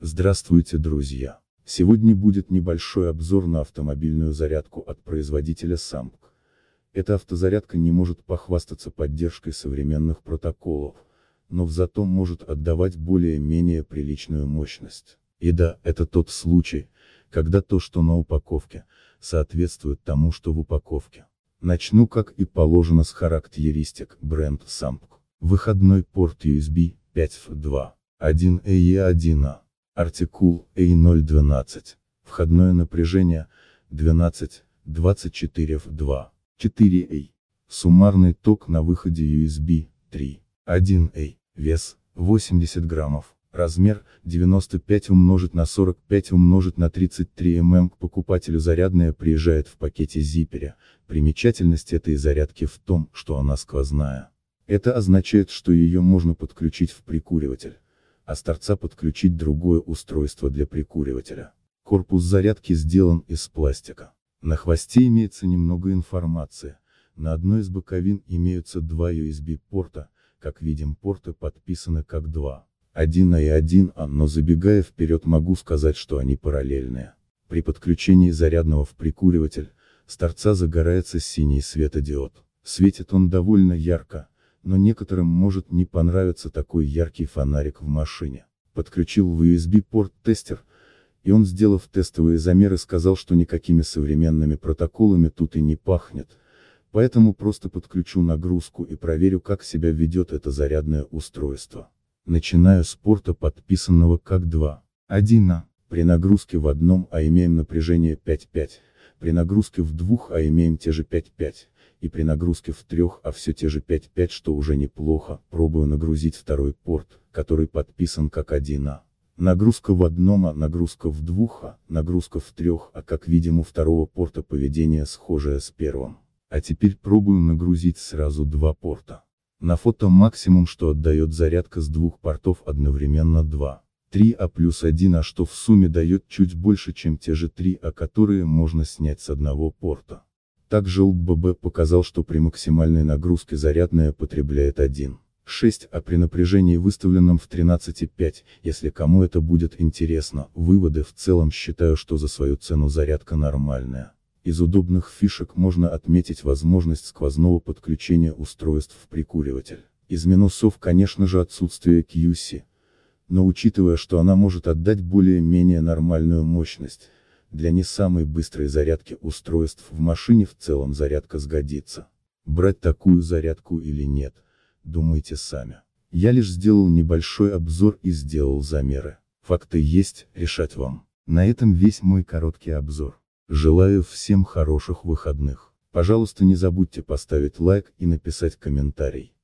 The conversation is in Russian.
Здравствуйте, друзья! Сегодня будет небольшой обзор на автомобильную зарядку от производителя Samsung. Эта автозарядка не может похвастаться поддержкой современных протоколов, но зато может отдавать более-менее приличную мощность. И да, это тот случай, когда то, что на упаковке, соответствует тому, что в упаковке. Начну как и положено с характеристик бренд Samsung. Выходной порт USB 5F2, 1EE1A. Артикул A012. Входное напряжение 12, 24 F2, a Суммарный ток на выходе USB 31 a Вес 80 граммов. Размер 95 умножить на 45 умножить на 33 мм к покупателю зарядная приезжает в пакете зипере. Примечательность этой зарядки в том, что она сквозная. Это означает, что ее можно подключить в прикуриватель а с торца подключить другое устройство для прикуривателя. Корпус зарядки сделан из пластика. На хвосте имеется немного информации. На одной из боковин имеются два USB-порта, как видим порты подписаны как два. один и один, а, но забегая вперед могу сказать, что они параллельные. При подключении зарядного в прикуриватель, с торца загорается синий светодиод. Светит он довольно ярко, но некоторым может не понравиться такой яркий фонарик в машине. Подключил в USB порт тестер, и он, сделав тестовые замеры, сказал, что никакими современными протоколами тут и не пахнет. Поэтому просто подключу нагрузку и проверю, как себя ведет это зарядное устройство. Начинаю с порта подписанного как 2. 1 на. При нагрузке в одном, а имеем напряжение 5.5. При нагрузке в 2 А имеем те же 5-5, и при нагрузке в 3 А все те же 5-5, что уже неплохо, пробую нагрузить второй порт, который подписан как 1 А. Нагрузка в одном А, нагрузка в 2 А, нагрузка в 3 А, как видим у второго порта поведение схожее с первым. А теперь пробую нагрузить сразу два порта. На фото максимум, что отдает зарядка с двух портов одновременно 2. 3А плюс 1А что в сумме дает чуть больше чем те же 3А которые можно снять с одного порта. Также УББ показал что при максимальной нагрузке зарядная потребляет 16 6, а при напряжении выставленном в 13,5, если кому это будет интересно, выводы в целом считаю, что за свою цену зарядка нормальная. Из удобных фишек можно отметить возможность сквозного подключения устройств в прикуриватель. Из минусов конечно же отсутствие QC, но учитывая, что она может отдать более-менее нормальную мощность, для не самой быстрой зарядки устройств в машине в целом зарядка сгодится. Брать такую зарядку или нет, думайте сами. Я лишь сделал небольшой обзор и сделал замеры. Факты есть, решать вам. На этом весь мой короткий обзор. Желаю всем хороших выходных. Пожалуйста не забудьте поставить лайк и написать комментарий.